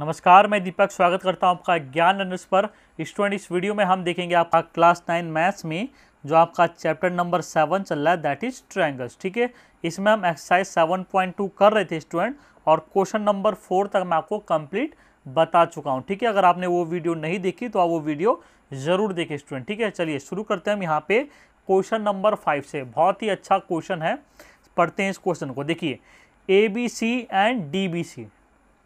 नमस्कार मैं दीपक स्वागत करता हूं आपका ज्ञान अनुष पर स्टूडेंट इस वीडियो में हम देखेंगे आपका क्लास नाइन मैथ्स में जो आपका चैप्टर नंबर सेवन चल रहा है दैट इज ट्रायंगल्स ठीक है इसमें हम एक्सरसाइज सेवन पॉइंट टू कर रहे थे स्टूडेंट और क्वेश्चन नंबर फोर तक मैं आपको कंप्लीट बता चुका हूँ ठीक है अगर आपने वो वीडियो नहीं देखी तो आप वो वीडियो ज़रूर देखें स्टूडेंट ठीक है चलिए शुरू करते हैं हम यहाँ पे क्वेश्चन नंबर फाइव से बहुत ही अच्छा क्वेश्चन है पढ़ते हैं इस क्वेश्चन को देखिए A B C and D B C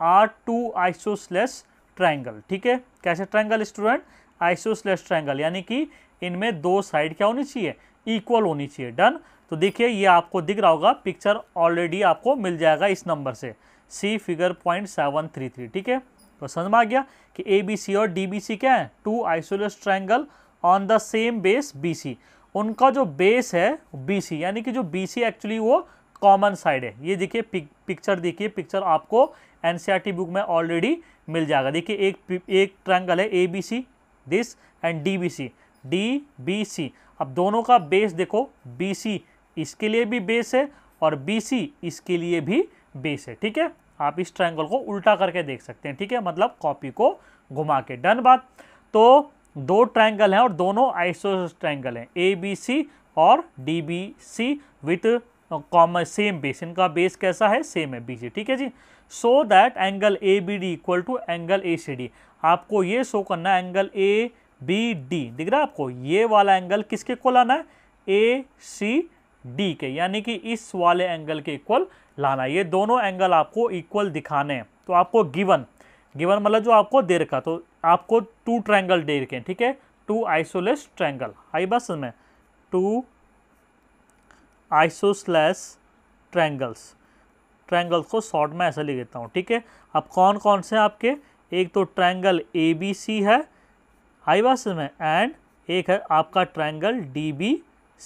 are two isosceles triangle ठीक है कैसे ट्राइंगल स्टूडेंट आइसोसलेस ट्राइंगल यानी कि इनमें दो साइड क्या होनी चाहिए इक्वल होनी चाहिए डन तो देखिए ये आपको दिख रहा होगा पिक्चर ऑलरेडी आपको मिल जाएगा इस नंबर से see figure point seven three three ठीक है तो समझ में आ गया कि ए बी सी और डी बी सी क्या है two isosceles triangle on the same base B C उनका जो बेस है बी सी यानी कि जो बी सी एक्चुअली वो कॉमन साइड है ये देखिए पिक, पिक्चर देखिए पिक्चर आपको एन बुक e में ऑलरेडी मिल जाएगा देखिए एक एक ट्रायंगल है A B C this and D B C D B C अब दोनों का बेस देखो बी सी इसके लिए भी बेस है और बी सी इसके लिए भी बेस है ठीक है आप इस ट्रायंगल को उल्टा करके देख सकते हैं ठीक है मतलब कॉपी को घुमा के डन बात तो दो ट्रायंगल हैं और दोनों आइसोस ट्रायंगल हैं ए बी सी और D B C with common same base इनका बेस कैसा है सेम है बी ठीक है जी so that angle A B D equal to angle A C D आपको ये शो करना है एंगल ए बी डी दिख रहा है आपको ये वाला एंगल किसके को लाना है ए सी डी के यानी कि इस वाले एंगल के इक्वल लाना ये दोनों एंगल आपको इक्वल दिखाने हैं तो आपको गिवन गिवन मतलब जो आपको दे रखा तो आपको टू ट्रैंगल दे रखे हैं ठीक है टू आइसोलेस ट्रैंगल आई बस में टू आइसोसलेस ट्रैंगल्स ट्रैंगल्स को शॉर्ट में ऐसा लिख देता हूँ ठीक है अब कौन कौन से हैं आपके एक तो ट्रैंगल ए बी सी है आई बात में एंड एक है आपका ट्रैंगल डी बी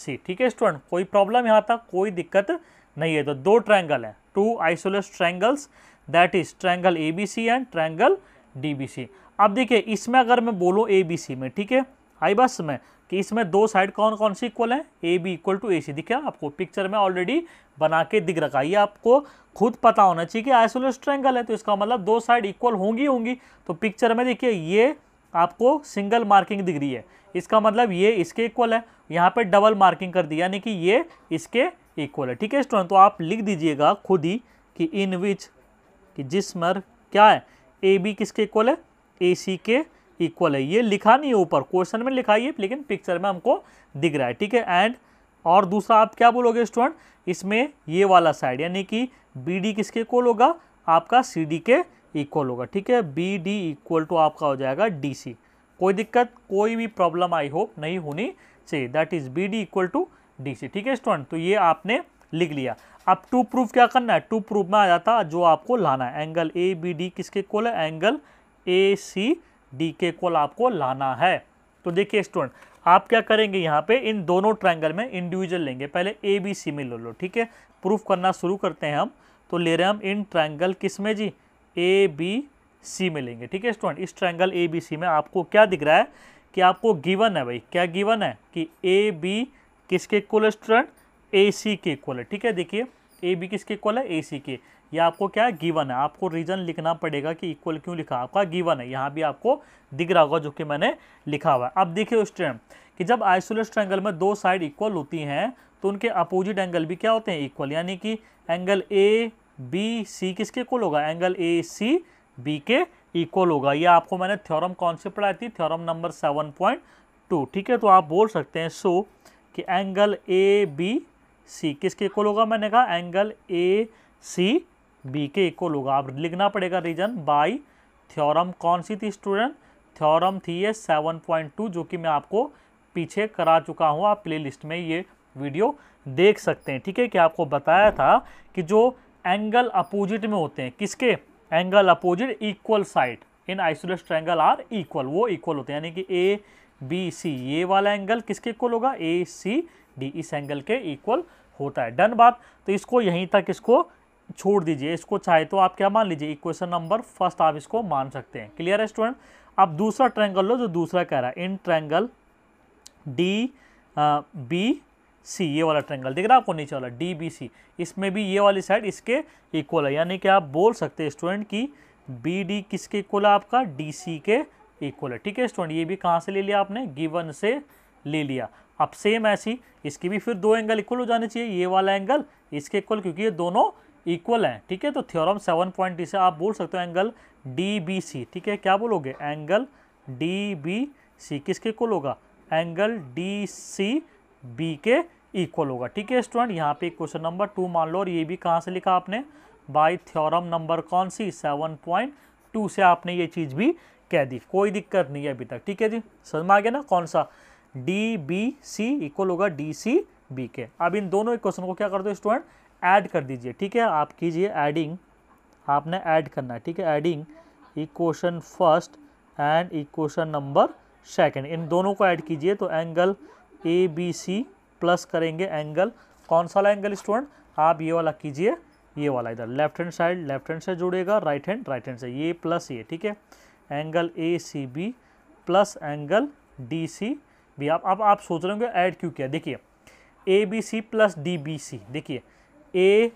सी ठीक है स्टूडेंट कोई प्रॉब्लम यहाँ तक कोई दिक्कत नहीं है तो दो ट्रैंगल हैं two isosceles triangles that is triangle A B C and triangle D B C अब देखिए इसमें अगर मैं बोलूँ ए बी सी में ठीक है आई बस में कि इसमें दो साइड कौन कौन सी इक्वल है A B equal to A C दिखे आपको पिक्चर में ऑलरेडी बना के दिख रखा ये आपको खुद पता होना चाहिए कि आइसोलेस ट्रैंगल है तो इसका मतलब दो साइड इक्वल होंगी होंगी तो पिक्चर में देखिए ये आपको सिंगल मार्किंग दिख रही है इसका मतलब ये इसके इक्वल है यहाँ पर डबल मार्किंग कर दी यानी कि ये इसके इक्वल है ठीक है स्टूडेंट तो आप लिख दीजिएगा खुद ही कि इन विच कि जिसमर क्या है ए बी किसके इक्वल है ए सी के इक्वल है ये लिखा नहीं है ऊपर क्वेश्चन में लिखा है लेकिन पिक्चर में हमको दिख रहा है ठीक है एंड और दूसरा आप क्या बोलोगे स्टूडेंट इसमें ये वाला साइड यानी कि बी डी किसके इक्वल होगा आपका सी डी के इक्वल होगा ठीक है बी डी इक्वल टू आपका हो जाएगा डी सी कोई दिक्कत कोई भी प्रॉब्लम आई होप नहीं होनी चाहिए that is B D equal to D C ठीक है स्टूडेंट तो ये आपने लिख लिया अब टू प्रूफ क्या करना है टू प्रूफ में आ जाता जो आपको लाना है एंगल ए बी डी किसके इक्वल है एंगल ए सी डी के कोल आपको लाना है तो देखिए स्टूडेंट आप क्या करेंगे यहाँ पे इन दोनों ट्रायंगल में इंडिविजुअल लेंगे पहले ए बी सी में ले लो ठीक है प्रूफ करना शुरू करते हैं हम तो ले रहे हैं हम इन ट्रायंगल किस में जी ए बी सी में लेंगे ठीक है स्टूडेंट इस ट्रायंगल ए बी सी में आपको क्या दिख रहा है कि आपको गिवन है भाई क्या गिवन है कि ए बी किसके इक्वल है स्टूडेंट ए सी के इक्वल है ठीक है देखिए ए बी किसके इक्वल है ए सी के ये आपको क्या है गिवन है आपको रीज़न लिखना पड़ेगा कि इक्वल क्यों लिखा आपका गिवन है यहाँ भी आपको दिख रहा होगा जो कि मैंने लिखा हुआ है अब देखिए उस टाइम कि जब आइसोलेट ट्रैंगल में दो साइड इक्वल होती हैं तो उनके अपोजिट एंगल भी क्या होते हैं इक्वल यानी कि एंगल ए बी सी किसके इक्वल होगा एंगल ए सी बी के इक्वल होगा ये आपको मैंने थ्योरम कौन से पढ़ाई थी theorem number seven point two ठीक है तो आप बोल सकते हैं सो कि एंगल ए बी सी किसके इक्वल होगा मैंने कहा एंगल ए सी बी के इक्वल होगा आप लिखना पड़ेगा रीजन बाई थ्योरम कौन सी थी स्टूडेंट थ्योरम थी ये सेवन पॉइंट टू जो कि मैं आपको पीछे करा चुका हूँ आप प्लेलिस्ट में ये वीडियो देख सकते हैं ठीक है कि आपको बताया था कि जो एंगल अपोजिट में होते हैं किसके angle opposite equal side in isosceles triangle are equal वो इक्वल होते हैं यानी कि ए बी सी ये वाला एंगल किसके इक्वल होगा ए सी डी इस एंगल के इक्वल होता है डन बात तो इसको यहीं तक इसको छोड़ दीजिए इसको चाहे तो आप क्या मान लीजिए इक्वेशन नंबर फर्स्ट आप इसको मान सकते हैं क्लियर है स्टूडेंट अब दूसरा ट्रैंगल लो जो दूसरा कह रहा है in triangle D B C ये वाला ट्रैंगल देख रहा है आपको नीचे वाला डी बी सी इसमें भी ये वाली साइड इसके इक्वल है यानी कि आप बोल सकते हैं स्टूडेंट कि बी डी किसके इक्वल है आपका डी सी के इक्वल है ठीक है स्टूडेंट ये भी कहाँ से ले लिया आपने गिवन से ले लिया अब सेम ऐसी इसकी भी फिर दो एंगल इक्वल हो जाने चाहिए ये वाला एंगल इसके इक्वल क्योंकि ये दोनों इक्वल है ठीक है तो थ्योरम सेवन पॉइंट डी से आप बोल सकते हो एंगल डी बी सी ठीक है क्या बोलोगे एंगल डी बी सी किसके इक्वल होगा एंगल डी सी बी के इक्वल होगा ठीक है स्टूडेंट यहाँ पे क्वेश्चन नंबर टू मान लो और ये भी कहाँ से लिखा आपने बाई थ्योरम नंबर कौन सी सेवन पॉइंट टू से आपने ये चीज़ भी कह दी कोई दिक्कत नहीं है अभी तक ठीक है जी समझ में आ गया ना कौन सा डी बी सी इक्वल होगा डी सी बी के अब इन दोनों क्वेश्चन को क्या कर दो स्टूडेंट ऐड कर दीजिए ठीक है आप कीजिए एडिंग आपने ऐड करना है ठीक है adding equation first and equation number second इन दोनों को ऐड कीजिए तो angle A B C plus करेंगे एंगल कौन सा वाला एंगल स्टूडेंट आप ये वाला कीजिए ये वाला इधर left hand side left hand से जुड़ेगा राइट हैंड राइट हैंड से ये प्लस ये ठीक है angle A C B plus angle D C B आप अब आप सोच रहे होंगे ऐड क्यों किया देखिए A B C plus D B C देखिए A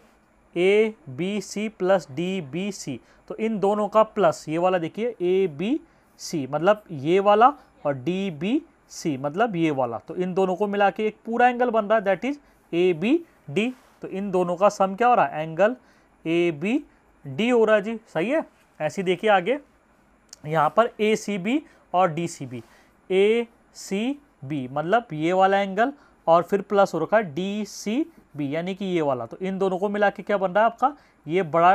A B C plus D B C तो इन दोनों का प्लस ये वाला देखिए ए बी सी मतलब ये वाला और डी बी सी मतलब ये वाला तो इन दोनों को मिला के एक पूरा एंगल बन रहा है that is A B D तो इन दोनों का सम क्या हो रहा है एंगल ए बी डी हो रहा है जी सही है ऐसे देखिए आगे यहाँ पर ए सी बी और D C B A C B मतलब ये वाला एंगल और फिर प्लस हो रखा है डी सी बी यानी कि ये वाला तो इन दोनों को मिला के क्या बन रहा है आपका ये बड़ा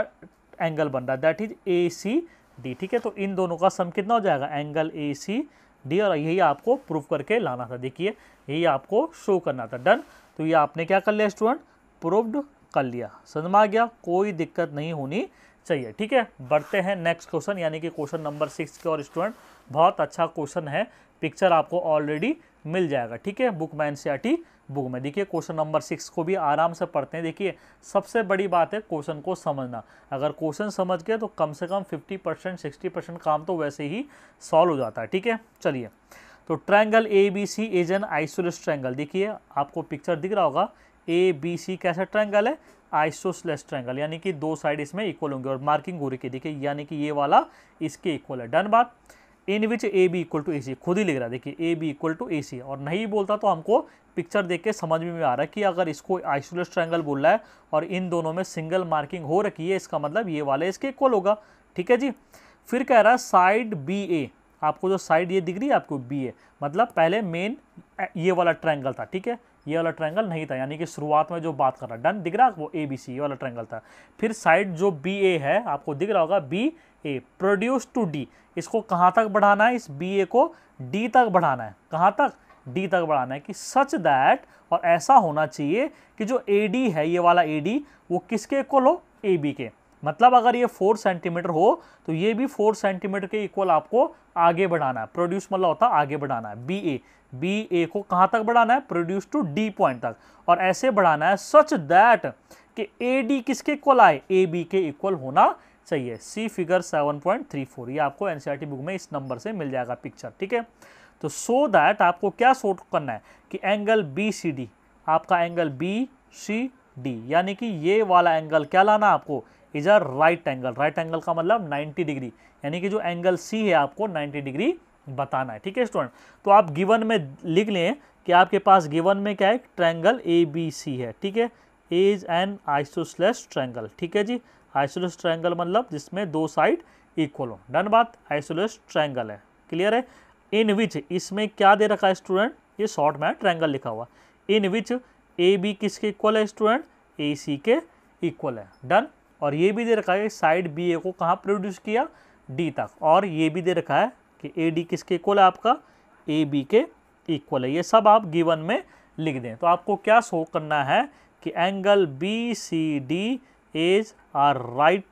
एंगल बन रहा है that is A C D ठीक है तो इन दोनों का सम कितना हो जाएगा एंगल ए सी डी और यही आपको प्रूफ करके लाना था देखिए यही आपको शो करना था डन तो ये आपने क्या कर लिया स्टूडेंट प्रूव्ड कर लिया समझ में आ गया कोई दिक्कत नहीं होनी चाहिए ठीक है बढ़ते हैं नेक्स्ट क्वेश्चन यानी कि क्वेश्चन नंबर सिक्स के और स्टूडेंट बहुत अच्छा क्वेश्चन है पिक्चर आपको ऑलरेडी मिल जाएगा ठीक है बुक में एन बुक e में देखिए क्वेश्चन नंबर सिक्स को भी आराम से पढ़ते हैं देखिए सबसे बड़ी बात है क्वेश्चन को समझना अगर क्वेश्चन समझ गए तो कम से कम फिफ्टी परसेंट सिक्सटी परसेंट काम तो वैसे ही सॉल्व हो जाता है ठीक है चलिए तो triangle A B C is an isosceles triangle देखिए आपको पिक्चर दिख रहा होगा ए बी सी कैसा ट्रायंगल है आइसोसलेस ट्रायंगल यानी कि दो साइड इसमें इक्वल होंगे और मार्किंग हो रही है देखिए यानी कि ये वाला इसके इक्वल है डन बात in which A B equal to A C खुद ही लिख रहा है देखिए A B equal to A C और नहीं बोलता तो हमको पिक्चर देख के समझ में आ रहा है कि अगर इसको आइसोलेट ट्रायंगल बोल रहा है और इन दोनों में सिंगल मार्किंग हो रखी है इसका मतलब ये वाले इसके इक्वल होगा ठीक है जी फिर कह रहा है साइड बी ए आपको जो साइड ये दिख रही है आपको बी ए मतलब पहले मेन ये वाला ट्रायंगल था ठीक है ये वाला ट्रायंगल नहीं था यानी कि शुरुआत में जो बात कर रहा डन दिख रहा वो ए बी सी ये वाला ट्रायंगल था फिर साइड जो बी ए है आपको दिख रहा होगा B A produce to D इसको कहाँ तक बढ़ाना है इस बी ए को डी तक बढ़ाना है कहाँ तक डी तक बढ़ाना है कि सच दैट और ऐसा होना चाहिए कि जो ए डी है ये वाला ए डी वो किसके को लो ए बी के मतलब अगर ये फोर सेंटीमीटर हो तो ये भी फोर सेंटीमीटर के इक्वल आपको आगे बढ़ाना है प्रोड्यूस मतलब होता है आगे बढ़ाना है बी ए बी ए को कहाँ तक बढ़ाना है प्रोड्यूस टू डी पॉइंट तक और ऐसे बढ़ाना है सच दैट कि ए डी किसके इक्वल आए ए बी के इक्वल होना चाहिए सी फिगर 7.34 ये आपको टी बुक e में इस नंबर से मिल जाएगा पिक्चर ठीक है तो सो so दैट आपको क्या सोट करना है कि एंगल बी सी डी आपका एंगल बी सी डी यानी कि ये वाला एंगल क्या लाना आपको is a right angle right angle का मतलब 90 डिग्री यानी कि जो एंगल सी है आपको 90 डिग्री बताना है ठीक है स्टूडेंट तो आप गिवन में लिख लें कि आपके पास गिवन में क्या है ट्रैंगल ए बी सी है ठीक है इज एन आइसोसलेस ट्रैंगल ठीक है जी आइसोलेस ट्रैंगल मतलब जिसमें दो साइड इक्वल हो डन बात आइसोलेस ट्रैंगल है क्लियर है इन विच इसमें क्या दे रखा है स्टूडेंट ये शॉर्ट में ट्रैंगल लिखा हुआ इन विच ए बी किसके इक्वल है स्टूडेंट ए सी के इक्वल है डन और ये भी दे रखा है साइड बी ए को कहाँ प्रोड्यूस किया डी तक और ये भी दे रखा है कि ए डी किसके इक्वल है आपका ए बी के इक्वल है ये सब आप गिवन में लिख दें तो आपको क्या शो करना है कि angle B C D is are right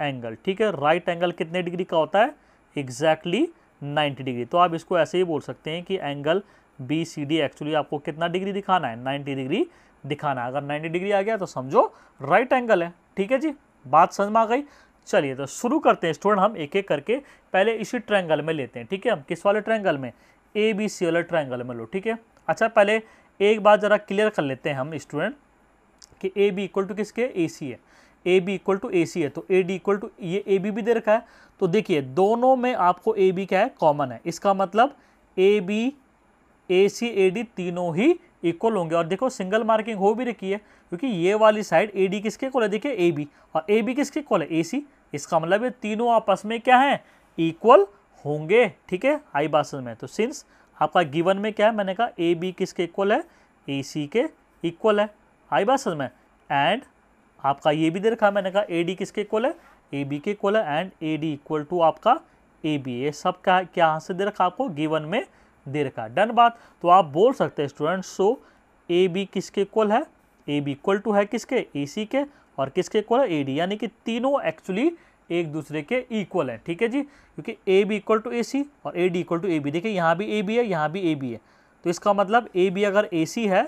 angle ठीक है राइट एंगल कितने डिग्री का होता है एग्जैक्टली नाइन्टी डिग्री तो आप इसको ऐसे ही बोल सकते हैं कि angle B C D actually आपको कितना डिग्री दिखाना है नाइन्टी डिग्री दिखाना है अगर नाइन्टी डिग्री आ गया तो समझो राइट right एंगल है ठीक है जी बात समझ में आ गई चलिए तो शुरू करते हैं स्टूडेंट हम एक एक करके पहले इसी ट्रायंगल में लेते हैं ठीक है हम किस वाले ट्रायंगल में ए बी सी वाले ट्रायंगल में लो ठीक है अच्छा पहले एक बात ज़रा क्लियर कर लेते हैं हम स्टूडेंट कि ए बी इक्वल टू किसके ए सी है A B equal to A C है तो ए डी इक्वल टू ये ए बी भी दे रखा है तो देखिए दोनों में आपको ए बी क्या है कॉमन है इसका मतलब A B A C A D तीनों ही इक्वल होंगे और देखो सिंगल मार्किंग हो भी रखी है क्योंकि ये वाली साइड ए डी किसके कॉल है देखिए ए बी और ए बी किसके कॉल है ए सी इसका मतलब ये तीनों आपस में क्या है इक्वल होंगे ठीक है आई बासल में तो सिंस आपका गिवन में क्या है मैंने कहा ए बी किसके इक्वल है ए सी के इक्वल है आई बासल में एंड आपका ये भी दे रखा है मैंने कहा ए डी किसके इक्वल है ए बी के इक्वल है and A D equal to आपका ए बी ये सब क्या क्या यहाँ से दे रखा आपको गिवन में दे रखा डन बात तो आप बोल सकते हैं स्टूडेंट्स सो ए बी किसके इक्वल है ए बी इक्वल टू है किसके ए सी के और किसके इक्वल है ए डी यानी कि तीनों एक्चुअली एक दूसरे के इक्वल हैं ठीक है जी क्योंकि A B equal to A C और A D equal to A B देखिए यहाँ भी ए बी है यहाँ भी ए बी है तो इसका मतलब ए बी अगर ए सी है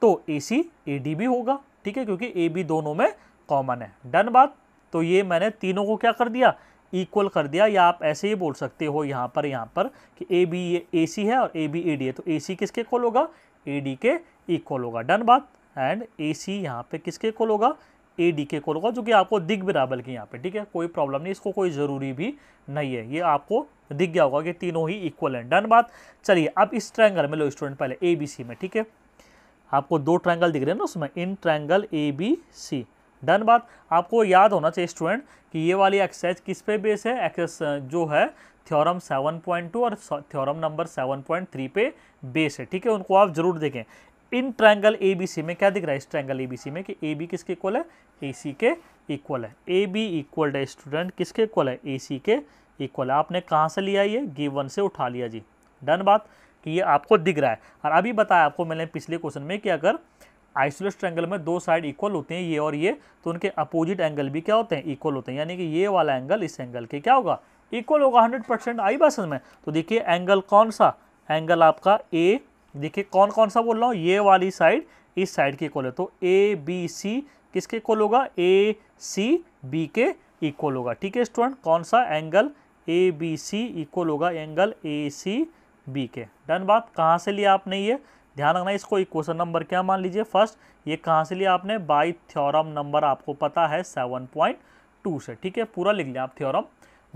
तो ए सी ए डी भी होगा ठीक है क्योंकि ए बी दोनों में कॉमन है डन बात तो ये मैंने तीनों को क्या कर दिया इक्वल कर दिया या आप ऐसे ही बोल सकते हो यहाँ पर यहाँ पर कि ए बी ए सी है और ए बी ए डी है तो ए सी किसके इक्वल होगा ए डी के इक्वल होगा डन बात एंड ए सी यहाँ पे किसके कोल होगा ए डी के कोल होगा जो कि आपको दिख बराबर के यहाँ पे ठीक है कोई प्रॉब्लम नहीं इसको कोई ज़रूरी भी नहीं है ये आपको दिख गया होगा कि तीनों ही इक्वल हैं डन बात चलिए अब इस ट्रायंगल में लो स्टूडेंट पहले ए बी सी में ठीक है आपको दो ट्रायंगल दिख रहे हैं ना उसमें in triangle A B C done बात आपको याद होना चाहिए स्टूडेंट कि ये वाली एक्सरसाइज किस पे बेस है एक्सरस जो है थ्योरम 7.2 और थ्योरम नंबर 7.3 पे बेस है ठीक है उनको आप जरूर देखें इन ट्रायंगल एबीसी में क्या दिख रहा है इस ट्रायंगल एबीसी में कि ए बी किसके इक्वल है ए सी के इक्वल है ए बी इक्वल है स्टूडेंट किसके इक्वल है ए सी के इक्वल है आपने कहाँ से लिया ये गिवन से उठा लिया जी डन बात कि ये आपको दिख रहा है और अभी बताया आपको मैंने पिछले क्वेश्चन में कि अगर आइसोलेट ट्रैंगल में दो साइड इक्वल होते हैं ये और ये तो उनके अपोजिट एंगल भी क्या होते हैं इक्वल होते हैं यानी कि ये वाला एंगल इस एंगल के क्या होगा इक्वल होगा हंड्रेड परसेंट आई बात में तो देखिए एंगल कौन सा एंगल आपका ए देखिए कौन कौन सा बोल रहा हूँ ये वाली साइड इस साइड के इक्वल है तो ए बी सी किसके इक्वल होगा ए सी बी के इक्वल होगा ठीक है स्टूडेंट कौन सा angle A B C equal होगा एंगल ए सी बी के डन बात कहाँ से लिया आपने ये ध्यान रखना इसको इक्वेशन नंबर क्या मान लीजिए फर्स्ट ये कहाँ से लिया आपने बाई थ्योरम नंबर आपको पता है सेवन पॉइंट टू से ठीक है पूरा लिख लिया आप थ्योरम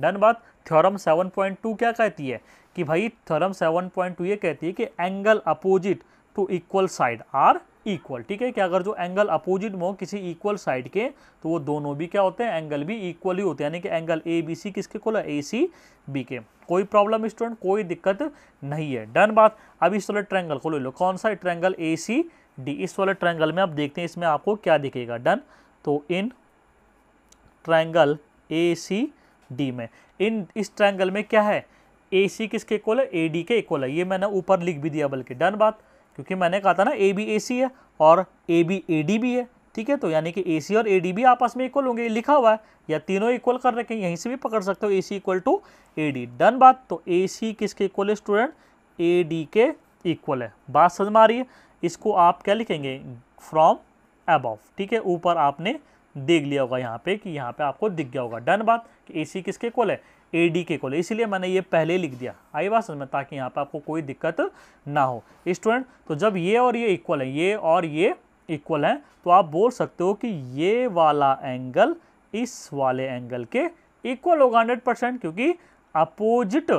डन बात थ्योरम सेवन पॉइंट टू क्या कहती है कि भाई थर्म 7.2 ये कहती है कि angle opposite to equal side are equal ठीक है कि अगर जो एंगल अपोजिट में हो किसी इक्वल साइड के तो वो दोनों भी क्या होते हैं एंगल भी इक्वल ही होते हैं यानी कि एंगल ए बी सी किसके को ए सी बी के कोई प्रॉब्लम स्टूडेंट कोई दिक्कत नहीं है डन बात अब इस वाले ट्रैंगल को ले लो कौन सा ट्रैंगल ए सी डी इस वाले ट्रैंगल में आप देखते हैं इसमें आपको क्या दिखेगा डन तो इन ट्रैंगल ए सी डी में इन इस ट्रैंगल में क्या है ए सी किसके इक्वल है ए डी के इक्वल है ये मैंने ऊपर लिख भी दिया बल्कि डन बात क्योंकि मैंने कहा था ना ए बी ए सी है और ए बी ए डी भी है ठीक है तो यानी कि ए सी और ए डी भी आपस में इक्वल होंगे लिखा हुआ है या तीनों इक्वल कर रखें यहीं से भी पकड़ सकते हो A C equal to A D done बात तो ए सी किसके इक्वल है स्टूडेंट ए डी के इक्वल है बात समझ में आ रही है इसको आप क्या लिखेंगे फ्रॉम एबॉव ठीक है ऊपर आपने देख लिया होगा यहाँ पे कि यहाँ पे आपको दिख गया होगा डन बात कि ए सी किसके इक्वल है ए डी के कॉलेज इसलिए मैंने ये पहले लिख दिया आई बात समझ में ताकि यहाँ पर आपको कोई दिक्कत ना हो स्टूडेंट तो जब ये और ये इक्वल है ये और ये इक्वल है तो आप बोल सकते हो कि ये वाला एंगल इस वाले एंगल के इक्वल होगा हंड्रेड परसेंट क्योंकि opposite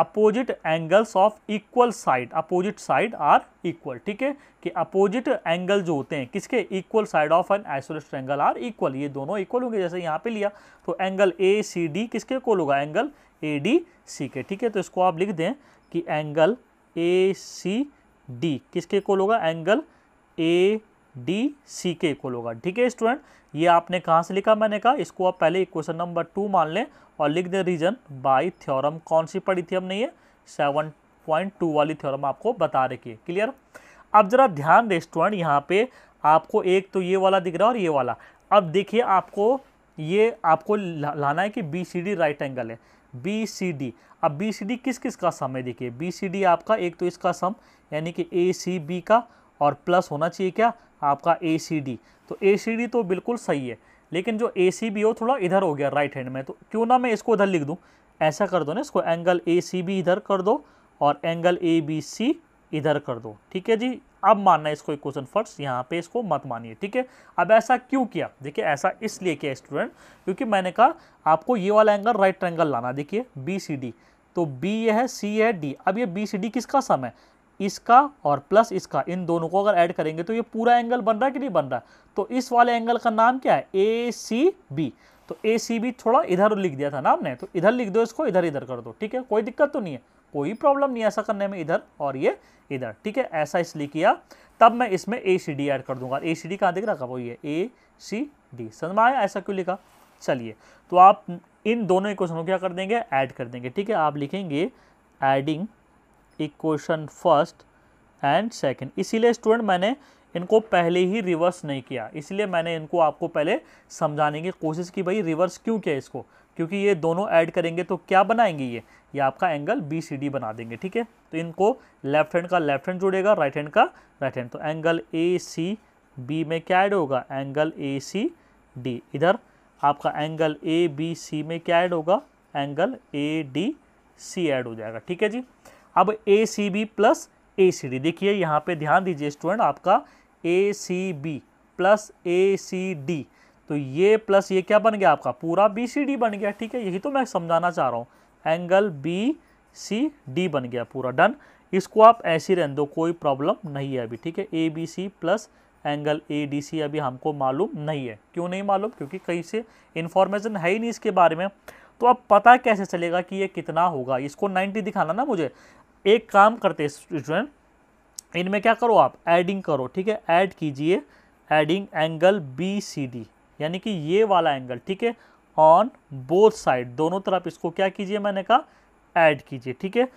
opposite angles of equal side opposite side are equal ठीक है कि अपोजिट एंगल जो होते हैं किसके equal side of an isolated angle are equal ये दोनों इक्वल होंगे जैसे यहाँ पे लिया तो एंगल ए सी डी किसके इक्वल होगा एंगल ए डी सी के ठीक है तो इसको आप लिख दें कि एंगल ए सी डी किसके इक्वल होगा एंगल ए डी सी के इक्वल होगा ठीक है स्टूडेंट ये आपने कहाँ से लिखा मैंने कहा इसको आप पहले इक्वेशन नंबर टू मान लें और लिख दें रीजन बाई थ्योरम कौन सी पढ़ी थी हमने ये सेवन पॉइंट टू वाली थ्योरम आपको बता रखी है क्लियर अब जरा ध्यान दें स्टूडेंट यहाँ पे आपको एक तो ये वाला दिख रहा है और ये वाला अब देखिए आपको ये आपको लाना है कि B C D right angle है बी सी डी अब बी सी डी किस किस का सम है देखिए बी सी डी आपका एक तो इसका सम यानी कि ए सी बी का और प्लस होना चाहिए क्या आपका ए सी डी तो ए सी डी तो बिल्कुल सही है लेकिन जो ए सी बी हो थोड़ा इधर हो गया राइट हैंड में तो क्यों ना मैं इसको इधर लिख दूँ ऐसा कर दो ना इसको एंगल ए सी बी इधर कर दो और एंगल ए बी सी इधर कर दो ठीक है जी अब मानना है इसको इक्वेशन फर्स्ट यहाँ पे इसको मत मानिए ठीक है अब ऐसा क्यों किया देखिए ऐसा इसलिए किया स्टूडेंट क्योंकि मैंने कहा आपको ये वाला एंगल राइट ट्रैंगल लाना देखिए बी सी डी तो बी ये है सी है डी अब ये बी सी डी किसका सम है इसका और प्लस इसका इन दोनों को अगर ऐड करेंगे तो ये पूरा एंगल बन रहा है कि नहीं बन रहा तो इस वाले एंगल का नाम क्या है ए सी बी तो ए सी बी थोड़ा इधर लिख दिया था नाम ने तो इधर लिख दो इसको इधर इधर कर दो ठीक है कोई दिक्कत तो नहीं है कोई प्रॉब्लम नहीं ऐसा करने में इधर और ये इधर ठीक है ऐसा इसलिए किया तब मैं इसमें ए सी डी ऐड कर दूंगा ए सी डी कहाँ दिख रहा था ये ए सी डी समझ में आया ऐसा क्यों लिखा चलिए तो आप इन दोनों इक्वेशनों को क्या कर देंगे ऐड कर देंगे ठीक है आप लिखेंगे adding equation first and second इसीलिए स्टूडेंट मैंने इनको पहले ही रिवर्स नहीं किया इसलिए मैंने इनको आपको पहले समझाने की कोशिश की भाई रिवर्स क्यों किया इसको क्योंकि ये दोनों ऐड करेंगे तो क्या बनाएंगे ये ये आपका एंगल बी सी डी बना देंगे ठीक है तो इनको लेफ्ट हैंड का लेफ्ट हैंड जुड़ेगा राइट हैंड का राइट हैंड तो एंगल ए सी बी में क्या ऐड होगा एंगल ए सी डी इधर आपका एंगल ए बी सी में क्या ऐड होगा angle A D C add हो जाएगा ठीक है जी अब A C B plus A C D देखिए यहाँ पे ध्यान दीजिए स्टूडेंट आपका A C B plus A C D तो ये प्लस ये क्या बन गया आपका पूरा बी सी डी बन गया ठीक है यही तो मैं समझाना चाह रहा हूँ एंगल बी सी डी बन गया पूरा डन इसको आप ऐसे रहने दो कोई प्रॉब्लम नहीं है अभी ठीक है A B C plus angle A D C अभी हमको मालूम नहीं है क्यों नहीं मालूम क्योंकि कहीं से इन्फॉर्मेशन है ही नहीं इसके बारे में तो अब पता कैसे चलेगा कि ये कितना होगा इसको 90 दिखाना ना मुझे एक काम करते स्टूडेंट इनमें क्या करो आप एडिंग करो ठीक है ऐड कीजिए adding angle B C D यानी कि ये वाला एंगल ठीक है ऑन बोथ साइड दोनों तरफ इसको क्या कीजिए मैंने कहा ऐड कीजिए ठीक है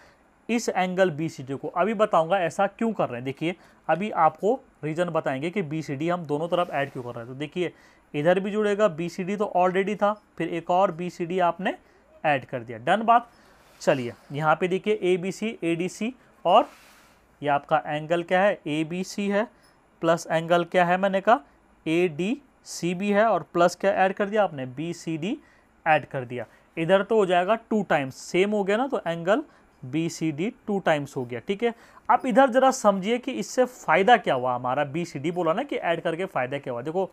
इस एंगल बी सी डी को अभी बताऊंगा ऐसा क्यों कर रहे हैं देखिए अभी आपको रीज़न बताएंगे कि बी सी डी हम दोनों तरफ ऐड क्यों कर रहे हैं तो देखिए इधर भी जुड़ेगा बी सी डी तो ऑलरेडी था फिर एक और बी सी डी आपने ऐड कर दिया डन बात चलिए यहाँ पे देखिए A B C A D सी और ये आपका एंगल क्या है ए बी सी है प्लस एंगल क्या है मैंने कहा ए डी सी भी है और प्लस क्या ऐड कर दिया आपने बी सी डी ऐड कर दिया इधर तो हो जाएगा टू टाइम्स सेम हो गया ना तो angle B C D two times हो गया ठीक है अब इधर ज़रा समझिए कि इससे फ़ायदा क्या हुआ हमारा बी सी डी बोला ना कि ऐड करके फ़ायदा क्या हुआ देखो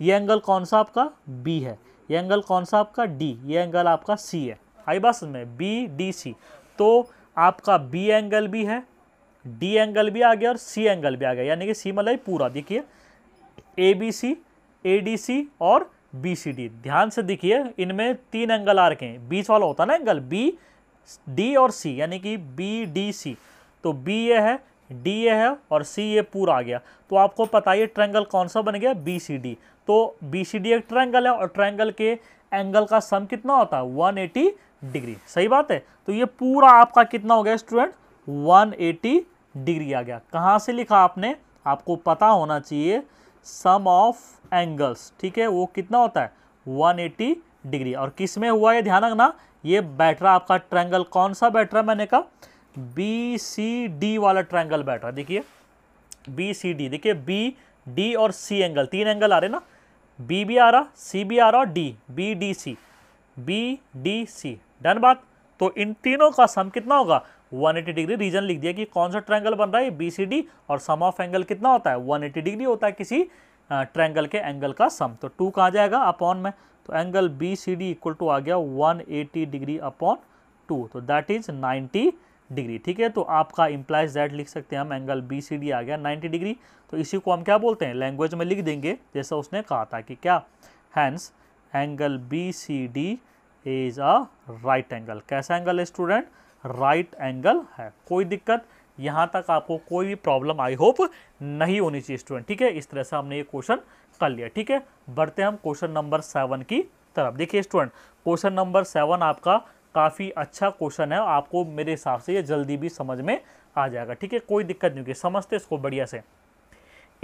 ये एंगल कौन सा आपका बी है ये एंगल कौन सा आपका डी ये एंगल आपका सी है आई बात समझ में बी डी सी तो आपका बी एंगल भी है डी एंगल भी आ गया और सी एंगल भी आ गया यानी कि सी मतलब पूरा देखिए A B C A D सी और बी सी डी ध्यान से देखिए इनमें तीन एंगल आ रखे हैं बीच वाला होता है ना एंगल बी डी और सी यानी कि बी डी सी तो बी ये है डी ये है और सी ये पूरा आ गया तो आपको पता ये ट्रैंगल कौन सा बन गया बी सी डी तो बी सी डी एक ट्रैंगल है और ट्रैंगल के एंगल का सम कितना होता है वन एटी डिग्री सही बात है तो ये पूरा आपका कितना हो गया स्टूडेंट 180 डिग्री आ गया कहाँ से लिखा आपने आपको पता होना चाहिए सम ऑफ एंगल्स ठीक है वो कितना होता है 180 डिग्री और किस में हुआ ये ध्यान रखना ये बैठ रहा आपका ट्रैंगल कौन सा बैठ रहा है मैंने कहा बी सी डी वाला ट्रैंगल बैठ रहा है देखिए बी सी डी देखिए बी डी और सी एंगल तीन एंगल आ रहे ना बी भी आ रहा सी भी आ रहा और D B D C B D C done बात तो इन तीनों का सम कितना होगा 180 डिग्री रीजन लिख दिया कि कौन सा ट्रैंगल बन रहा है बी सी डी और सम ऑफ एंगल कितना होता है 180 डिग्री होता है किसी ट्रैंगल के एंगल का सम तो टू कहाँ जाएगा अपॉन में तो angle B C D equal to आ गया 180 डिग्री अपॉन टू तो दैट इज 90 डिग्री ठीक है तो आपका इम्प्लाइज दैट लिख सकते हैं हम एंगल बी सी डी आ गया 90 डिग्री तो इसी को हम क्या बोलते हैं लैंग्वेज में लिख देंगे जैसा उसने कहा था कि क्या hence angle B C D is a right angle कैसा एंगल है स्टूडेंट राइट एंगल है कोई दिक्कत यहाँ तक आपको कोई भी प्रॉब्लम आई होप नहीं होनी चाहिए स्टूडेंट ठीक है इस तरह से हमने ये क्वेश्चन कर लिया ठीक है बढ़ते हम क्वेश्चन नंबर सेवन की तरफ देखिए स्टूडेंट क्वेश्चन नंबर सेवन आपका काफ़ी अच्छा क्वेश्चन है आपको मेरे हिसाब से ये जल्दी भी समझ में आ जाएगा ठीक है कोई दिक्कत नहीं होगी समझते इसको बढ़िया से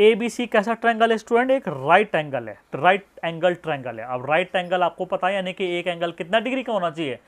ए बी सी कैसा ट्रैंगल है स्टूडेंट एक राइट एंगल है राइट एंगल ट्रैंगल है अब राइट एंगल आपको पता है यानी कि एक एंगल कितना डिग्री का होना चाहिए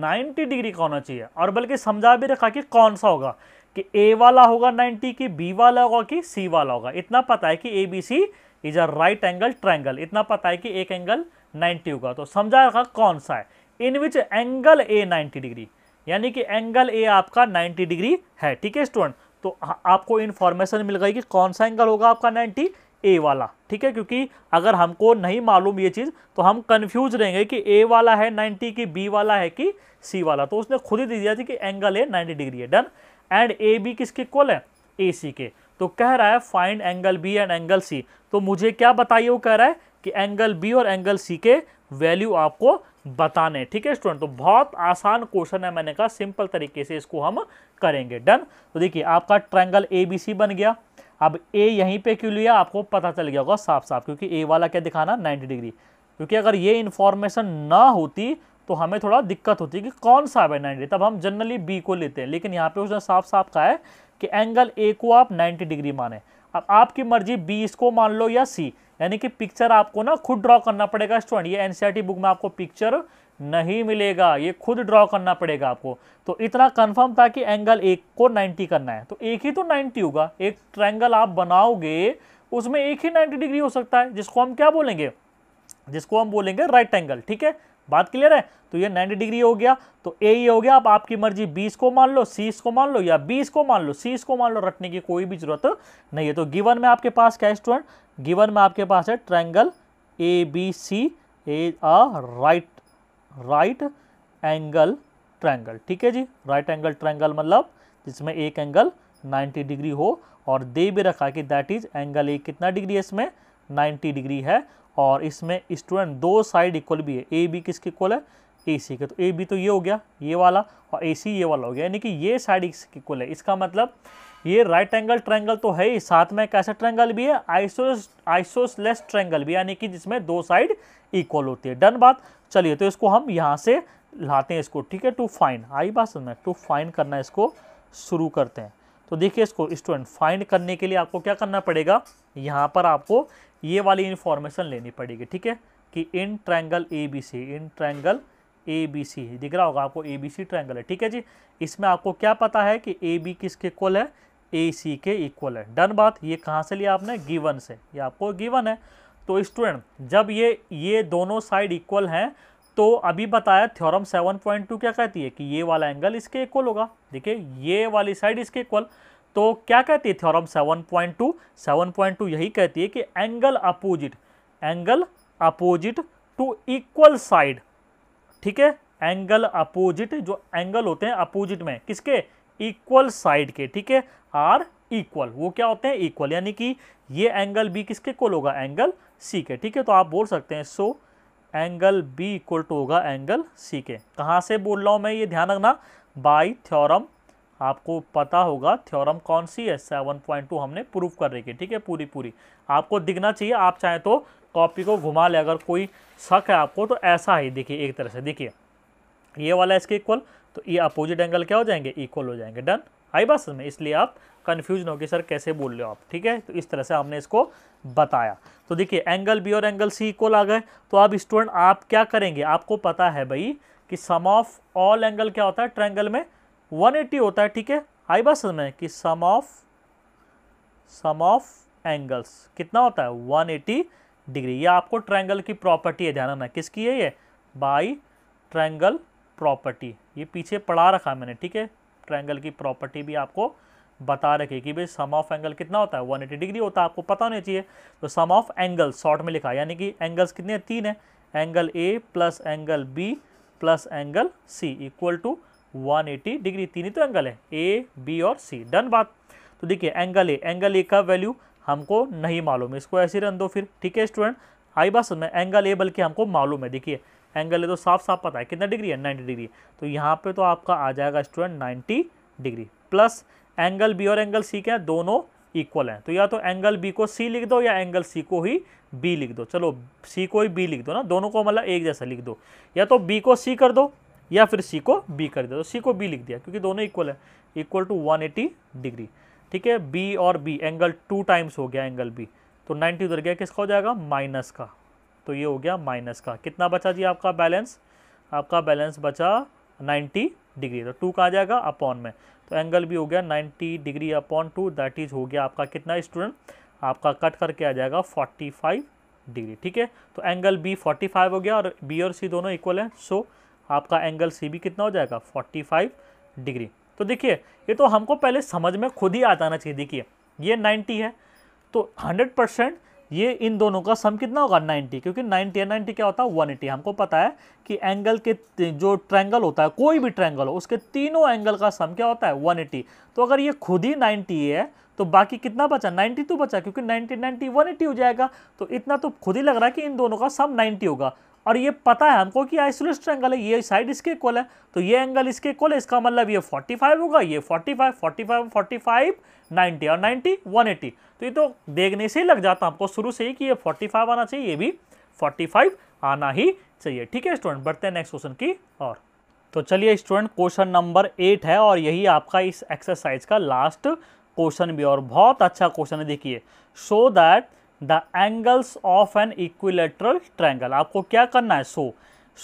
90 डिग्री का होना चाहिए और बल्कि समझा भी रखा कि कौन सा होगा कि ए वाला होगा 90 की बी वाला होगा कि सी वाला होगा इतना पता है कि A B C is a right angle triangle इतना पता है कि एक एंगल 90 होगा तो समझा रखा कौन सा है in which angle A 90 degree यानी कि एंगल ए आपका 90 डिग्री है ठीक है स्टूडेंट तो आपको इन्फॉर्मेशन मिल गई कि कौन सा एंगल होगा आपका नाइन्टी ए वाला ठीक है क्योंकि अगर हमको नहीं मालूम ये चीज़ तो हम कन्फ्यूज रहेंगे कि ए वाला है नाइन्टी कि बी वाला है कि सी वाला तो उसने खुद ही दे दिया था कि एंगल ए नाइन्टी डिग्री है डन एंड ए बी किसके इक्वल है ए सी के तो कह रहा है find angle B and angle C तो मुझे क्या बताइए वो कह रहा है कि एंगल बी और एंगल सी के वैल्यू आपको बताने ठीक है स्टूडेंट तो बहुत आसान क्वेश्चन है मैंने कहा सिंपल तरीके से इसको हम करेंगे डन तो देखिए आपका ट्रायंगल ए बी सी बन गया अब ए यहीं पे क्यों लिया आपको पता चल गया होगा साफ साफ क्योंकि ए वाला क्या दिखाना 90 डिग्री क्योंकि अगर ये इन्फॉर्मेशन ना होती तो हमें थोड़ा दिक्कत होती कि कौन सा है 90 तब हम जनरली बी को लेते हैं लेकिन यहाँ पे उसने साफ साफ कहा है कि एंगल ए को आप नाइन्टी डिग्री माने अब आपकी मर्जी बी इसको मान लो या सी यानी कि पिक्चर आपको ना खुद ड्रॉ करना पड़ेगा स्टूडेंट ये एनसीईआरटी बुक e में आपको पिक्चर नहीं मिलेगा ये खुद ड्रॉ करना पड़ेगा आपको तो इतना कंफर्म था कि एंगल एक को 90 करना है तो एक ही तो 90 होगा एक ट्रैंगल आप बनाओगे उसमें एक ही 90 डिग्री हो सकता है जिसको हम क्या बोलेंगे जिसको हम बोलेंगे राइट एंगल ठीक है बात क्लियर है तो ये 90 डिग्री हो गया तो ए ये हो गया आप आपकी मर्जी 20 को मान लो सीस को मान लो या 20 को मान लो सीस को मान लो रटने की कोई भी जरूरत नहीं है तो गिवन में आपके पास क्या स्टूडेंट गिवन में आपके पास है triangle A B C is a right right angle triangle ठीक है जी राइट एंगल ट्रैंगल मतलब जिसमें एक एंगल 90 डिग्री हो और दे भी रखा कि दैट इज एंगल ए कितना डिग्री है इसमें 90 डिग्री है और इसमें स्टूडेंट दो साइड इक्वल भी है ए बी किसके इक्वल है ए सी के तो ए बी तो ये हो गया ये वाला और ए सी ये वाला हो गया यानी कि ये साइड इक्वल है इसका मतलब ये राइट एंगल ट्रैंगल तो है ही साथ में कैसा ट्रैंगल भी है आइसोस आइसोसलेस ट्रैंगल भी यानी कि जिसमें दो साइड इक्वल होती है डन बात चलिए तो इसको हम यहाँ से लाते हैं इसको ठीक है टू फाइन आई बात समझ में टू फाइन करना इसको शुरू करते हैं तो देखिए इसको स्टूडेंट फाइंड करने के लिए आपको क्या करना पड़ेगा यहाँ पर आपको ये वाली इन्फॉर्मेशन लेनी पड़ेगी ठीक है कि in triangle A B C in triangle A B C दिख रहा होगा आपको ए बी सी ट्रैंगल है ठीक है जी इसमें आपको क्या पता है कि ए बी किसके इक्वल है ए सी के इक्वल है डन बात ये कहाँ से लिया आपने गिवन से ये आपको गिवन है तो स्टूडेंट जब ये ये दोनों साइड इक्वल हैं तो अभी बताया थ्योरम 7.2 क्या कहती है कि ये वाला एंगल इसके इक्वल होगा देखिए ये वाली साइड इसके इक्वल तो क्या कहती है थ्योरम 7.2 7.2 यही कहती है कि angle opposite angle opposite to equal side ठीक है एंगल अपोजिट जो एंगल होते हैं अपोजिट में किसके इक्वल साइड के ठीक है आर इक्वल वो क्या होते हैं इक्वल यानी कि ये एंगल बी किसके इक्वल होगा एंगल सी के ठीक है तो आप बोल सकते हैं so angle B equal to होगा एंगल सी के कहाँ से बोल रहा हूँ मैं ये ध्यान रखना बाई थ्योरम आपको पता होगा थ्योरम कौन सी है सेवन पॉइंट टू हमने प्रूव कर रखी है ठीक है पूरी पूरी आपको दिखना चाहिए आप चाहें तो कॉपी को घुमा ले अगर कोई शक है आपको तो ऐसा ही देखिए एक तरह से देखिए ये वाला इसके इक्वल तो ये अपोजिट एंगल क्या हो जाएंगे इक्वल हो जाएंगे डन आई बात समझ में इसलिए आप कन्फ्यूज ना हो कि सर कैसे बोल रहे हो आप ठीक है तो इस तरह से हमने इसको बताया तो देखिए एंगल बी और एंगल सी इक्वल आ गए तो अब स्टूडेंट आप क्या करेंगे आपको पता है भाई कि सम ऑफ ऑल एंगल क्या होता है ट्रैंगल में 180 होता है ठीक है आई बात समझ में कि sum of sum of angles कितना होता है 180 डिग्री ये आपको ट्रैंगल की प्रॉपर्टी है ध्यान रखना किसकी है ये बाई ट्रैंगल प्रॉपर्टी ये पीछे पढ़ा रखा मैंने ठीक है ट्रायंगल की प्रॉपर्टी भी आपको बता रखे कि भाई सम ऑफ एंगल कितना होता है 180 डिग्री होता है आपको पता होना चाहिए तो सम ऑफ एंगल शॉर्ट में लिखा यानी कि एंगल्स कितने है? तीन है angle A plus angle B plus angle C equal to 180 degree तीन ही तो एंगल है ए बी और सी डन बात तो देखिए एंगल ए एंगल ए का वैल्यू हमको नहीं मालूम इसको ऐसे रन दो फिर ठीक है स्टूडेंट आई बात समझ में एंगल ए बल्कि हमको मालूम है देखिए एंगल है तो साफ साफ पता है कितना डिग्री है नाइन्टी डिग्री तो यहाँ पर तो आपका आ जाएगा student ninety degree plus angle B और एंगल सी के हैं दोनों इक्वल हैं तो या तो एंगल बी को सी लिख दो या एंगल सी को ही बी लिख दो चलो सी को ही बी लिख दो ना दोनों को मतलब एक जैसा लिख दो या तो बी को सी कर दो या फिर सी को बी कर दो तो सी को बी लिख दिया क्योंकि दोनों इक्वल है इक्वल टू 180 डिग्री ठीक है बी और बी एंगल टू टाइम्स हो गया एंगल बी तो 90 उधर गया किसका हो जाएगा माइनस का तो ये हो गया माइनस का कितना बचा जी आपका बैलेंस आपका बैलेंस बचा 90 डिग्री तो टू कहाँ जाएगा अपॉन में तो एंगल भी हो गया 90 degree upon two that is हो गया आपका कितना स्टूडेंट आपका कट करके आ जाएगा 45 डिग्री ठीक है तो एंगल बी 45 हो गया और बी और सी दोनों इक्वल हैं सो आपका एंगल सी भी कितना हो जाएगा 45 डिग्री तो देखिए ये तो हमको पहले समझ में खुद ही आ जाना चाहिए देखिए ये नाइन्टी है तो हंड्रेड परसेंट ये इन दोनों का सम कितना होगा 90 क्योंकि 90 या 90 क्या होता है 180 हमको पता है कि एंगल के जो ट्रैंगल होता है कोई भी ट्रैंगल हो उसके तीनों एंगल का सम क्या होता है 180 तो अगर ये खुद ही 90 है तो बाकी कितना बचा 90 तो बचा क्योंकि 90 90 180 हो जाएगा तो इतना तो खुद ही लग रहा है कि इन दोनों का सम नाइन्टी होगा और ये पता है हमको कि आइसोलेट एंगल है ये साइड इसके इक्वल है तो ये एंगल इसके इक्वल है इसका मतलब ये 45 होगा ये 45 45 45 90 और 90 180 तो ये तो देखने से ही लग जाता हमको शुरू से ही कि ये 45 आना चाहिए ये भी 45 आना ही चाहिए ठीक है स्टूडेंट बढ़ते हैं नेक्स्ट क्वेश्चन की और तो चलिए स्टूडेंट क्वेश्चन नंबर एट है और यही आपका इस एक्सरसाइज का लास्ट क्वेश्चन भी और बहुत अच्छा क्वेश्चन है देखिए so that the angles of an equilateral triangle आपको क्या करना है सो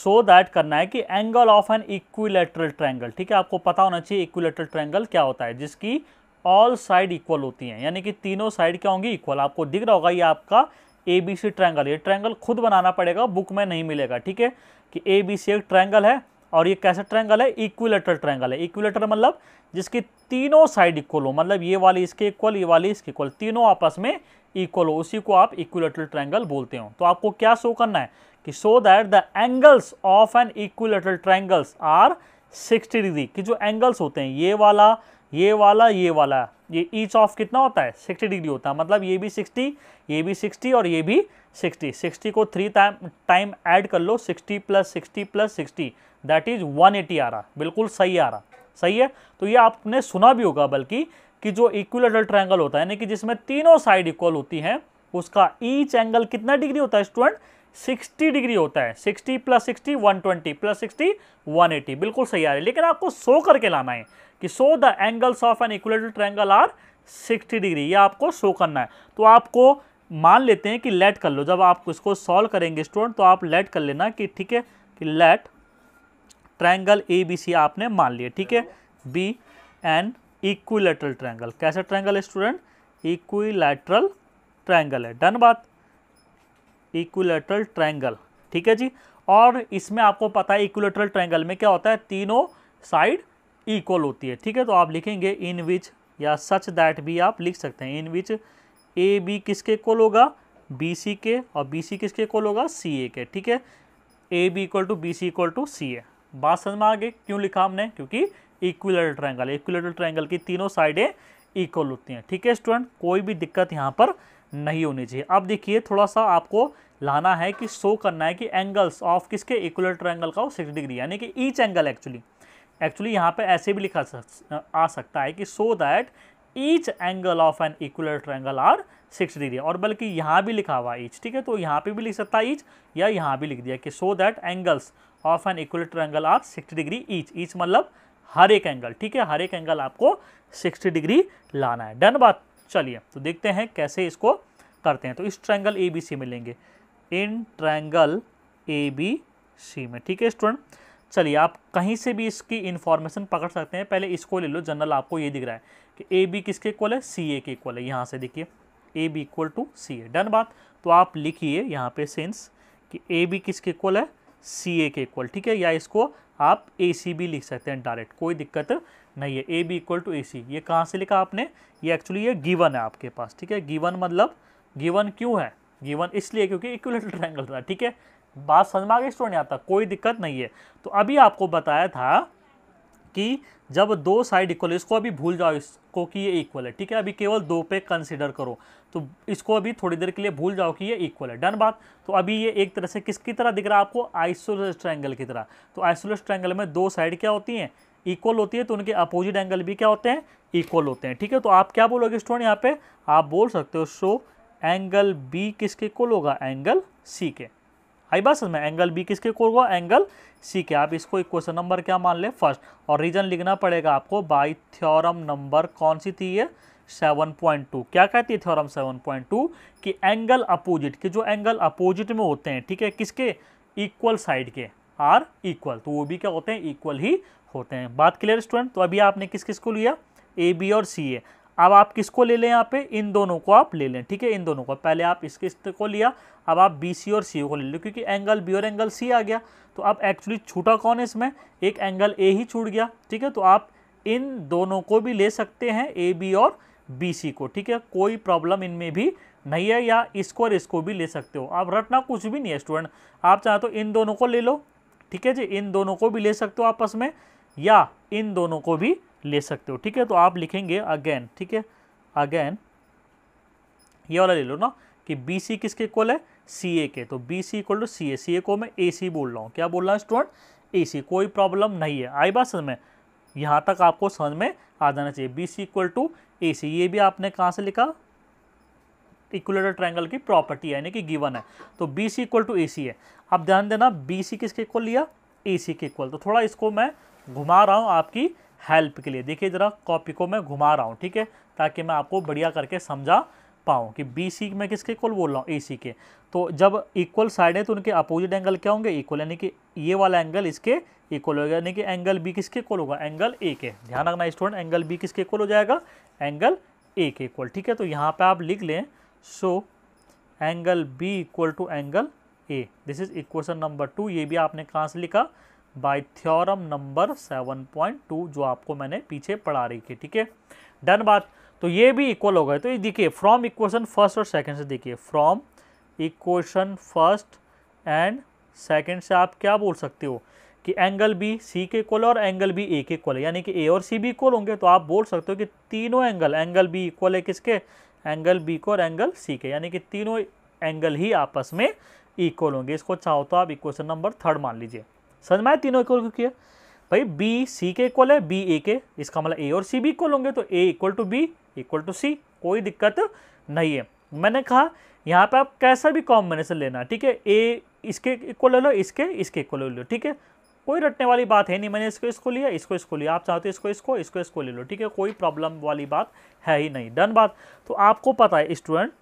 सो दैट करना है कि angle of an equilateral triangle ठीक है आपको पता होना चाहिए इक्विलेटरल ट्रैंगल क्या होता है जिसकी ऑल साइड इक्वल होती हैं यानी कि तीनों साइड क्या होंगी इक्वल आपको दिख रहा होगा ये आपका ए बी सी ट्रैंगल ये ट्रैंगल खुद बनाना पड़ेगा बुक में नहीं मिलेगा ठीक है कि ए बी सी एक ट्रैंगल है और ये कैसा ट्रैंगल है इक्विलेटर ट्रैंगल है इक्विलेटर मतलब जिसकी तीनों साइड इक्वल हो मतलब ये वाली इसके इक्वल ये वाली इसके इक्वल तीनों आपस में इक्वल हो उसी को आप इक्विलेटरल ट्रायंगल बोलते हो तो आपको क्या शो करना है कि show that the angles of an equilateral triangles are 60 degree कि जो एंगल्स होते हैं ये वाला ये वाला ये वाला ये ईच ऑफ कितना होता है 60 डिग्री होता है मतलब ये भी 60 ये भी 60 और ये भी 60 60 को थ्री टाइम टाइम ऐड कर लो 60 प्लस 60 प्लस 60 दैट इज 180 आ रहा बिल्कुल सही आ रहा सही है तो ये आपने सुना भी होगा बल्कि कि जो इक्विलेटरल ट्रायंगल होता है यानी कि जिसमें तीनों साइड इक्वल होती हैं उसका ईच एंगल कितना डिग्री होता है स्टूडेंट 60 डिग्री होता है 60 प्लस 60 120 प्लस 60 180 बिल्कुल सही आ रही है लेकिन आपको सो करके लाना है कि so the angles of an equilateral triangle are 60 degree ये आपको शो करना है तो आपको मान लेते हैं कि लेट कर लो जब आप इसको सॉल्व करेंगे स्टूडेंट तो आप लेट कर लेना कि ठीक है कि let triangle A B C आपने मान लिया ठीक है बी एंड इक्विलेटरल ट्रायंगल कैसा ट्रायंगल है स्टूडेंट इक्विलेटरल ट्रायंगल है डन बात इक्विलेटरल ट्रायंगल ठीक है जी और इसमें आपको पता है इक्विलेटरल ट्रायंगल में क्या होता है तीनों साइड इक्वल होती है ठीक है तो आप लिखेंगे इन विच या सच दैट भी आप लिख सकते हैं इन विच ए बी किसके इक्वल होगा बी सी के और बी सी किसके इक्वल होगा सी ए के ठीक है A B equal to B C equal to C A बात समझ में आ गई क्यों लिखा हमने क्योंकि इक्विलेटर ट्रायंगल इक्विलेटर ट्रायंगल की तीनों साइडें इक्वल होती हैं ठीक है स्टूडेंट कोई भी दिक्कत यहाँ पर नहीं होनी चाहिए अब देखिए थोड़ा सा आपको लाना है कि शो करना है कि एंगल्स ऑफ किसके इक्वलर ट्रायंगल का हो सिक्स डिग्री यानी कि ईच एंगल एक्चुअली एक्चुअली यहाँ पे ऐसे भी लिखा सक, आ सकता है कि so that each angle of an equilateral triangle are six degree और बल्कि यहाँ भी लिखा हुआ ईच ठीक है तो यहाँ पे भी लिख सकता है ईच या यहाँ भी लिख दिया कि so that angles of an equilateral triangle are six degree each each मतलब हर एक एंगल ठीक है हर एक एंगल आपको 60 डिग्री लाना है डन बात चलिए तो देखते हैं कैसे इसको करते हैं तो इस ट्रैंगल ए बी सी में लेंगे इन ट्रैंगल ए बी सी में ठीक है स्टूडेंट चलिए आप कहीं से भी इसकी इन्फॉर्मेशन पकड़ सकते हैं पहले इसको ले लो जनरल आपको ये दिख रहा है कि ए बी किसके इक्वल है सी ए के इक्वल है यहाँ से देखिए A B equal to C A done बात तो आप लिखिए यहाँ पे सेंस कि ए बी किसके इक्वल है सी ए के इक्वल ठीक है या इसको आप ए सी भी लिख सकते हैं डायरेक्ट कोई दिक्कत नहीं है A B equal to A C ये कहाँ से लिखा आपने ये एक्चुअली ये गिवन है आपके पास ठीक है गिवन मतलब गिवन क्यों है गिवन इसलिए क्योंकि इक्वलेटल ट्रायंगल था ठीक है बात समझ में आ गई स्टूडेंट यहाँ तक कोई दिक्कत नहीं है तो अभी आपको बताया था कि जब दो साइड इक्वल है इसको अभी भूल जाओ इसको कि ये इक्वल है ठीक है अभी केवल दो पे कंसिडर करो तो इसको अभी थोड़ी देर के लिए भूल जाओ कि ये इक्वल है डन बात तो अभी ये एक तरह से किसकी तरह दिख रहा है आपको आइसोलेट ट्रायंगल की तरह तो आइसोलेट ट्रायंगल में दो साइड क्या होती हैं इक्वल होती है तो उनके अपोजिट एंगल भी क्या होते हैं इक्वल होते हैं ठीक है तो आप क्या बोलोगे स्टूडेंट यहाँ पे आप बोल सकते हो सो एंगल बी किसके इक्वल होगा एंगल सी के आई बात समझ में एंगल बी किसके कोर हुआ एंगल सी के आप इसको इक्वेशन नंबर क्या मान लें फर्स्ट और रीजन लिखना पड़ेगा आपको बाई थ्योरम नंबर कौन सी थी ये 7.2 क्या कहती है थ्योरम 7.2 कि एंगल अपोजिट के जो एंगल अपोजिट में होते हैं ठीक है किसके इक्वल साइड के आर इक्वल तो वो भी क्या होते हैं इक्वल ही होते हैं बात क्लियर स्टूडेंट तो अभी आपने किस किस को लिया ए बी और सी ए अब आप किसको ले लें यहाँ पे इन दोनों को आप ले लें ठीक है इन दोनों को पहले आप इस किस्त को लिया अब आप बी सी और सी को ले लो क्योंकि एंगल बी और एंगल सी आ गया तो अब एक्चुअली छूटा कौन है इसमें एक एंगल ए ही छूट गया ठीक है तो आप इन दोनों को भी ले सकते हैं ए बी और बी सी को ठीक है कोई प्रॉब्लम इनमें भी नहीं है या इसको और इसको भी ले सकते हो आप रटना कुछ भी नहीं है स्टूडेंट आप चाहे तो इन दोनों को ले लो ठीक है जी इन दोनों को भी ले सकते हो आपस में या इन दोनों को भी ले सकते हो ठीक है तो आप लिखेंगे अगेन ठीक है अगेन ये वाला ले लो ना कि बी सी किसके इक्वल है सी ए के तो B C equal to C A C A को मैं ए सी बोल रहा हूँ क्या बोल रहा हूँ स्टूडेंट ए सी कोई प्रॉब्लम नहीं है आई बात समझ में यहाँ तक आपको समझ में आ जाना चाहिए B C equal to A C ये भी आपने कहाँ से लिखा इक्वलेटर ट्रायंगल की प्रॉपर्टी है यानी कि गिवन है तो B C equal to A C है अब ध्यान देना बी सी किसके इक्वल लिया ए सी के इक्वल तो थोड़ा इसको मैं घुमा रहा हूँ आपकी हेल्प के लिए देखिए ज़रा कॉपी को मैं घुमा रहा हूँ ठीक है ताकि मैं आपको बढ़िया करके समझा पाऊँ कि बी सी में किसके इक्वल बोल रहा हूँ ए सी के तो जब इक्वल साइड है तो उनके अपोजिट एंगल क्या होंगे इक्वल यानी कि ये वाला एंगल इसके इक्वल होगा यानी कि एंगल बी किसके इक्वल होगा एंगल ए के ध्यान रखना स्टूडेंट एंगल बी किसके इक्वल हो जाएगा एंगल ए के इक्वल ठीक है तो यहाँ पर आप लिख लें so angle B equal to angle A this is equation number two ये भी आपने कहाँ से लिखा बाय थ्योरम नंबर 7.2 जो आपको मैंने पीछे पढ़ा रही थी ठीक है डन बात तो ये भी इक्वल हो गए तो ये देखिए फ्रॉम इक्वेशन फर्स्ट और सेकंड से देखिए from equation first and second से आप क्या बोल सकते हो कि एंगल बी सी के इक्वल है और एंगल बी ए के इक्वल है यानी कि ए और सी भी इक्वल होंगे तो आप बोल सकते हो कि तीनों एंगल एंगल बी इक्वल है किसके एंगल बी को और एंगल सी के यानी कि तीनों एंगल ही आपस में इक्वल होंगे इसको चाहो तो आप इक्वेशन नंबर थर्ड मान लीजिए समझ में आया तीनों इक्वल क्यों किया भाई बी सी के इक्वल है बी ए के इसका मतलब ए और सी भी इक्वल होंगे तो A equal to B equal to C कोई दिक्कत नहीं है मैंने कहा यहाँ पे आप कैसा भी कॉम्बिनेशन लेना ठीक है ए इसके इक्वल ले लो इसके इसके इक्वल ले लो ठीक है कोई रटने वाली बात है नहीं मैंने इसको इसको लिया इसको इसको लिया आप चाहते हो इसको इसको इसको इसको ले लो ठीक है कोई प्रॉब्लम वाली बात है ही नहीं डन बात तो आपको पता है स्टूडेंट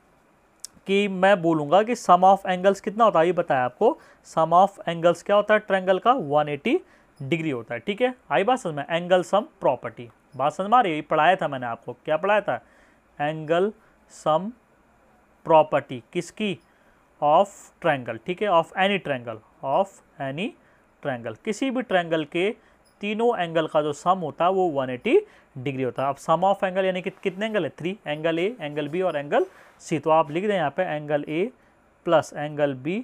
कि मैं बोलूँगा कि सम ऑफ एंगल्स कितना होता है ये बताया आपको सम ऑफ एंगल्स क्या होता है ट्रैंगल का 180 डिग्री होता है ठीक है आई बात समझ में एंगल सम प्रॉपर्टी बात समझ में आ रही है पढ़ाया था मैंने आपको क्या पढ़ाया था एंगल सम प्रॉपर्टी किसकी ऑफ ट्रैंगल ठीक है of any triangle of any triangle किसी भी ट्रैंगल के तीनों एंगल का जो सम होता है वो 180 डिग्री होता है अब सम ऑफ एंगल यानी कि कितने एंगल है three angle A angle B और एंगल सी तो आप लिख दें यहाँ पे angle A plus angle B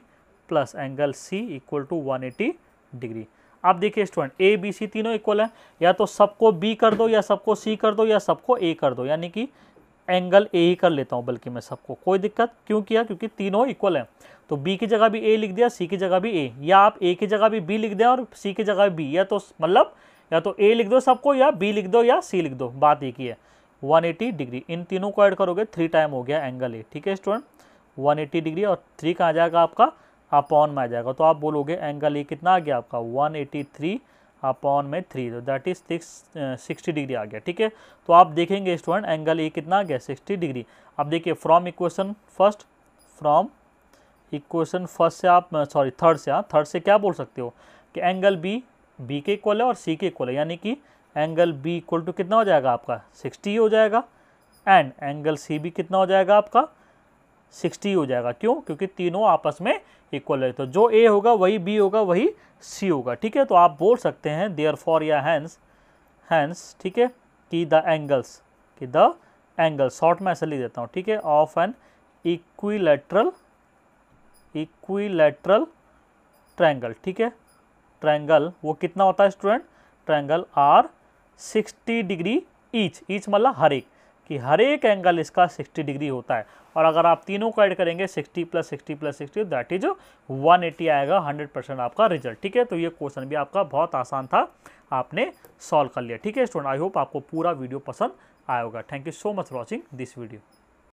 plus angle C equal to one eighty degree आप देखिए स्टूडेंट ए बी सी तीनों इक्वल है या तो सबको बी कर दो या सबको सी कर दो या सबको ए कर दो यानी कि एंगल ए ही कर लेता हूँ बल्कि मैं सबको कोई दिक्कत क्यों किया क्योंकि तीनों इक्वल हैं तो बी की जगह भी ए लिख दिया सी की जगह भी ए या आप ए की जगह भी बी लिख दें और सी की जगह भी बी या तो मतलब या तो ए लिख दो सबको या बी लिख दो या सी लिख दो बात एक ही है 180 डिग्री इन तीनों को ऐड करोगे थ्री टाइम हो गया एंगल ए ठीक है स्टूडेंट 180 डिग्री और थ्री कहाँ जाएगा आपका अपॉन में आ जाएगा तो आप बोलोगे एंगल ए कितना आ गया आपका 183 एटी थ्री अपॉन में थ्री तो that is six sixty degree आ गया ठीक है तो आप देखेंगे स्टूडेंट एंगल ए कितना आ गया सिक्सटी डिग्री अब देखिए from equation first from equation first से आप सॉरी थर्ड से हाँ थर्ड से क्या बोल सकते हो कि एंगल बी बी के इक्वल है और सी के इक्वल है यानी कि एंगल बी इक्वल टू कितना हो जाएगा आपका 60 हो जाएगा एंड एंगल सी भी कितना हो जाएगा आपका 60 हो जाएगा क्यों क्योंकि तीनों आपस में इक्वल है तो जो ए होगा वही बी होगा वही सी होगा ठीक है तो आप बोल सकते हैं देयर फॉर या हैंस हैंस ठीक है कि द एंगल्स कि द एंगल शॉर्ट में ऐसा लिख देता हूँ ठीक है of an equilateral equilateral triangle ठीक है ट्रायंगल वो कितना होता है student triangle are 60 degree each each मतलब हर एक कि हर एक एंगल इसका 60 डिग्री होता है और अगर आप तीनों को ऐड करेंगे 60 प्लस 60 प्लस 60 दैट इज 180 आएगा 100 परसेंट आपका रिजल्ट ठीक है तो ये क्वेश्चन भी आपका बहुत आसान था आपने सॉल्व कर लिया ठीक है स्टूडेंट आई होप आपको पूरा वीडियो पसंद आएगा thank you so much watching this video